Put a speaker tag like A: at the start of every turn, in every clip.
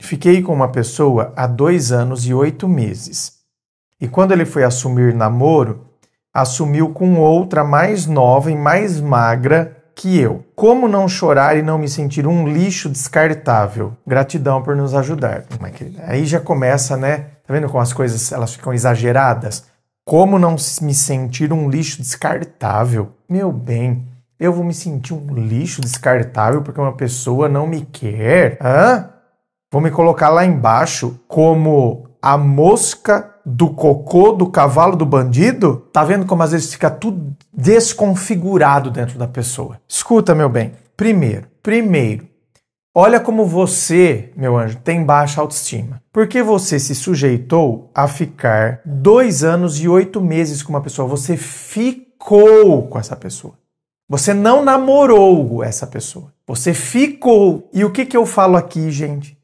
A: Fiquei com uma pessoa há dois anos e oito meses. E quando ele foi assumir namoro, assumiu com outra mais nova e mais magra que eu. Como não chorar e não me sentir um lixo descartável? Gratidão por nos ajudar. Aí já começa, né? Tá vendo como as coisas elas ficam exageradas? Como não me sentir um lixo descartável? Meu bem, eu vou me sentir um lixo descartável porque uma pessoa não me quer? Hã? Vou me colocar lá embaixo como a mosca do cocô do cavalo do bandido? Tá vendo como às vezes fica tudo desconfigurado dentro da pessoa? Escuta, meu bem. Primeiro, primeiro, olha como você, meu anjo, tem baixa autoestima. Porque você se sujeitou a ficar dois anos e oito meses com uma pessoa. Você ficou com essa pessoa. Você não namorou essa pessoa. Você ficou. E o que, que eu falo aqui, gente?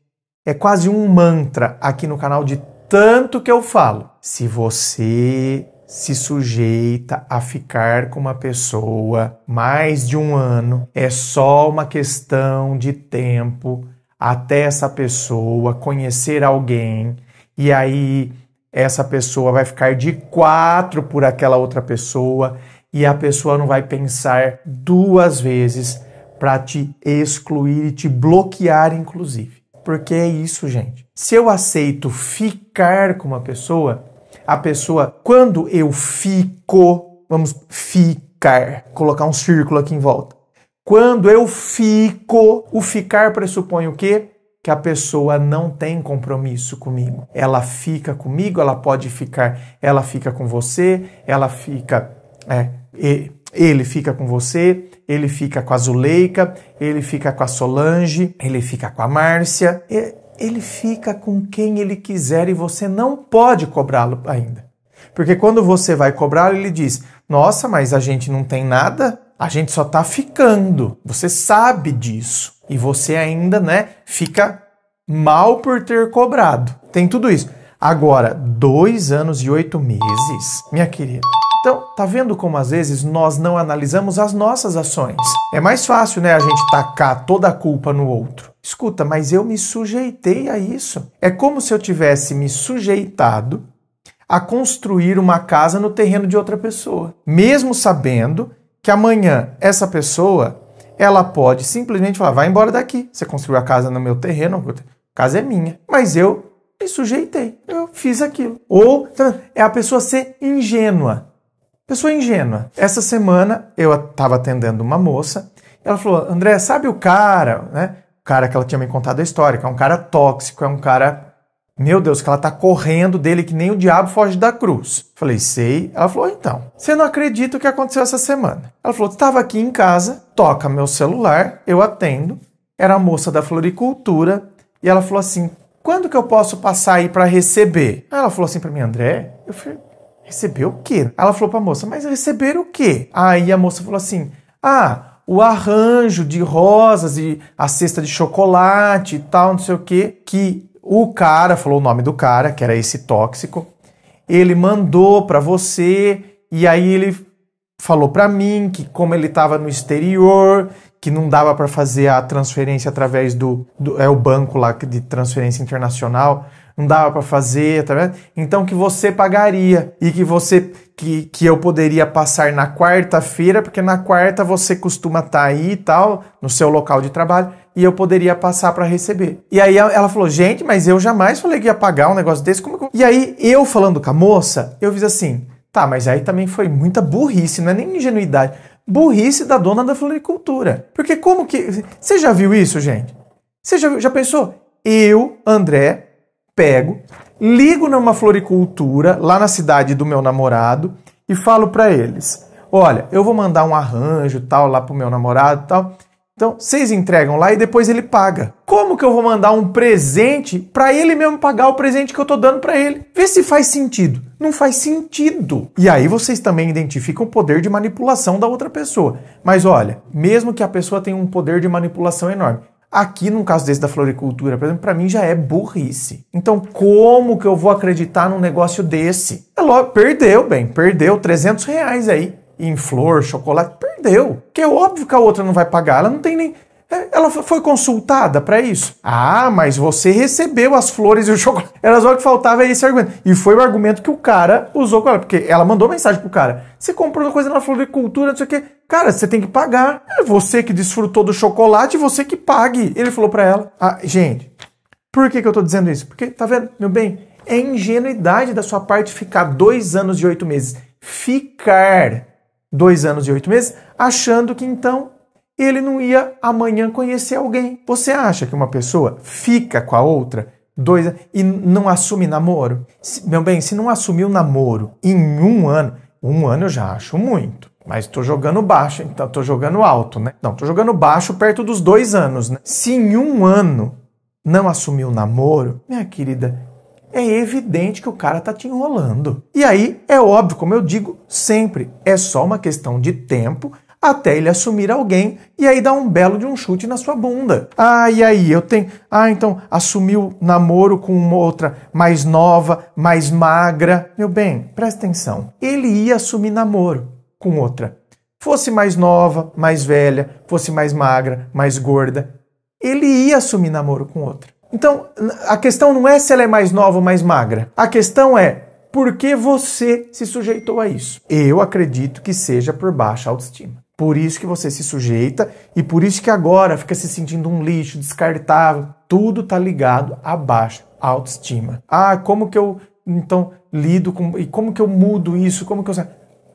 A: É quase um mantra aqui no canal de tanto que eu falo. Se você se sujeita a ficar com uma pessoa mais de um ano, é só uma questão de tempo até essa pessoa conhecer alguém e aí essa pessoa vai ficar de quatro por aquela outra pessoa e a pessoa não vai pensar duas vezes para te excluir e te bloquear, inclusive. Porque é isso, gente. Se eu aceito ficar com uma pessoa, a pessoa, quando eu fico, vamos ficar, colocar um círculo aqui em volta. Quando eu fico, o ficar pressupõe o quê? Que a pessoa não tem compromisso comigo. Ela fica comigo, ela pode ficar, ela fica com você, ela fica. É, ele fica com você, ele fica com a Zuleika, ele fica com a Solange, ele fica com a Márcia, ele fica com quem ele quiser e você não pode cobrá-lo ainda. Porque quando você vai cobrar ele diz: Nossa, mas a gente não tem nada, a gente só tá ficando. Você sabe disso. E você ainda, né, fica mal por ter cobrado. Tem tudo isso. Agora, dois anos e oito meses, minha querida. Então, tá vendo como às vezes nós não analisamos as nossas ações? É mais fácil, né, a gente tacar toda a culpa no outro. Escuta, mas eu me sujeitei a isso. É como se eu tivesse me sujeitado a construir uma casa no terreno de outra pessoa, mesmo sabendo que amanhã essa pessoa ela pode simplesmente falar: vai embora daqui. Você construiu a casa no meu terreno, a casa é minha. Mas eu me sujeitei, eu fiz aquilo. Ou tá é a pessoa ser ingênua. Pessoa ingênua. Essa semana eu estava atendendo uma moça, ela falou: André, sabe o cara, né? O cara que ela tinha me contado a história, que é um cara tóxico, é um cara meu Deus, que ela tá correndo dele que nem o diabo foge da cruz. Falei, sei. Ela falou, então, você não acredita o que aconteceu essa semana. Ela falou, estava aqui em casa, toca meu celular, eu atendo. Era a moça da floricultura e ela falou assim, quando que eu posso passar aí para receber? Aí ela falou assim para mim, André, eu falei, Recebeu o quê? Ela falou pra moça, mas receberam o quê? Aí a moça falou assim: ah, o arranjo de rosas e a cesta de chocolate e tal, não sei o quê, que o cara, falou o nome do cara, que era esse tóxico, ele mandou para você e aí ele falou para mim que como ele estava no exterior, que não dava para fazer a transferência através do, do, é o banco lá de transferência internacional, não dava para fazer, tá vendo? Então que você pagaria e que você que, que eu poderia passar na quarta-feira, porque na quarta você costuma estar tá aí e tal, no seu local de trabalho, e eu poderia passar para receber. E aí ela falou: "Gente, mas eu jamais falei que ia pagar um negócio desse, como que...? E aí eu falando com a moça, eu fiz assim: "Tá, mas aí também foi muita burrice, não é nem ingenuidade, burrice da dona da floricultura. Porque como que você já viu isso, gente? Você já, já pensou? Eu, André, pego, ligo numa floricultura lá na cidade do meu namorado e falo para eles: "Olha, eu vou mandar um arranjo tal lá pro meu namorado, tal. Então, vocês entregam lá e depois ele paga. Como que eu vou mandar um presente para ele mesmo pagar o presente que eu tô dando para ele? Vê se faz sentido. Não faz sentido. E aí vocês também identificam o poder de manipulação da outra pessoa. Mas olha, mesmo que a pessoa tenha um poder de manipulação enorme, Aqui, num caso desse da floricultura, por exemplo, para mim já é burrice. Então, como que eu vou acreditar num negócio desse? É logo, perdeu, bem, perdeu 300 reais aí em flor, chocolate, perdeu. Que é óbvio que a outra não vai pagar, ela não tem nem. É, ela foi consultada para isso? Ah, mas você recebeu as flores e o chocolate. Era só que faltava esse argumento. E foi o argumento que o cara usou com ela, porque ela mandou mensagem pro cara. Você comprou uma coisa na floricultura, não sei o quê. Cara, você tem que pagar. É você que desfrutou do chocolate, você que pague. Ele falou para ela. Ah, gente, por que, que eu tô dizendo isso? Porque, tá vendo, meu bem, é ingenuidade da sua parte ficar dois anos e oito meses. Ficar dois anos e oito meses achando que então ele não ia amanhã conhecer alguém. Você acha que uma pessoa fica com a outra dois e não assume namoro? Se, meu bem, se não assumiu namoro em um ano, um ano eu já acho muito. Mas estou jogando baixo, então estou jogando alto, né? Não, estou jogando baixo perto dos dois anos, né? Se em um ano não assumiu namoro, minha querida, é evidente que o cara tá te enrolando. E aí é óbvio, como eu digo sempre, é só uma questão de tempo até ele assumir alguém e aí dar um belo de um chute na sua bunda. Ah, e aí, eu tenho. Ah, então assumiu namoro com uma outra mais nova, mais magra. Meu bem, presta atenção. Ele ia assumir namoro com outra. Fosse mais nova, mais velha, fosse mais magra, mais gorda, ele ia assumir namoro com outra. Então, a questão não é se ela é mais nova ou mais magra. A questão é por que você se sujeitou a isso? Eu acredito que seja por baixa autoestima. Por isso que você se sujeita e por isso que agora fica se sentindo um lixo, descartável. Tudo tá ligado à baixa autoestima. Ah, como que eu então lido com e como que eu mudo isso? Como que eu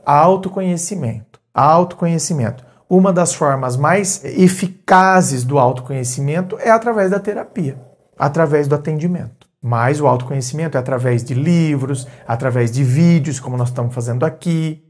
A: autoconhecimento. Autoconhecimento. Uma das formas mais eficazes do autoconhecimento é através da terapia, através do atendimento. Mas o autoconhecimento é através de livros, através de vídeos, como nós estamos fazendo aqui,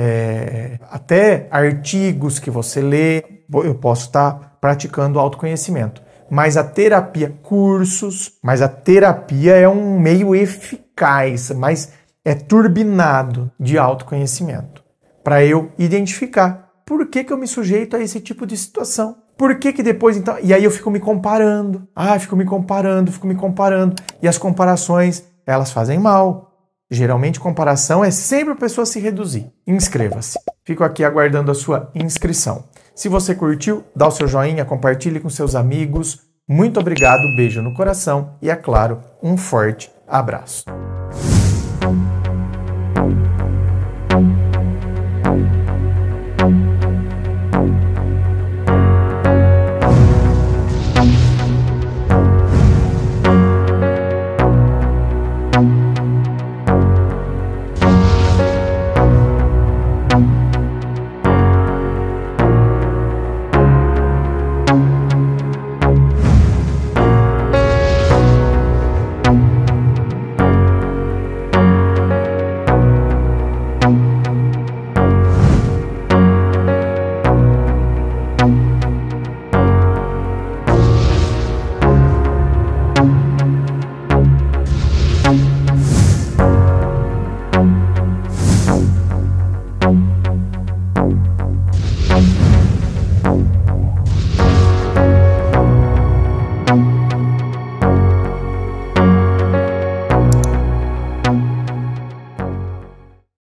A: é, até artigos que você lê, eu posso estar tá praticando autoconhecimento. Mas a terapia, cursos, mas a terapia é um meio eficaz, mas é turbinado de autoconhecimento para eu identificar por que, que eu me sujeito a esse tipo de situação. Por que, que depois então. E aí eu fico me comparando. Ah, fico me comparando, fico me comparando. E as comparações, elas fazem mal Geralmente, comparação é sempre a pessoa se reduzir. Inscreva-se. Fico aqui aguardando a sua inscrição. Se você curtiu, dá o seu joinha, compartilhe com seus amigos. Muito obrigado, beijo no coração e, é claro, um forte abraço.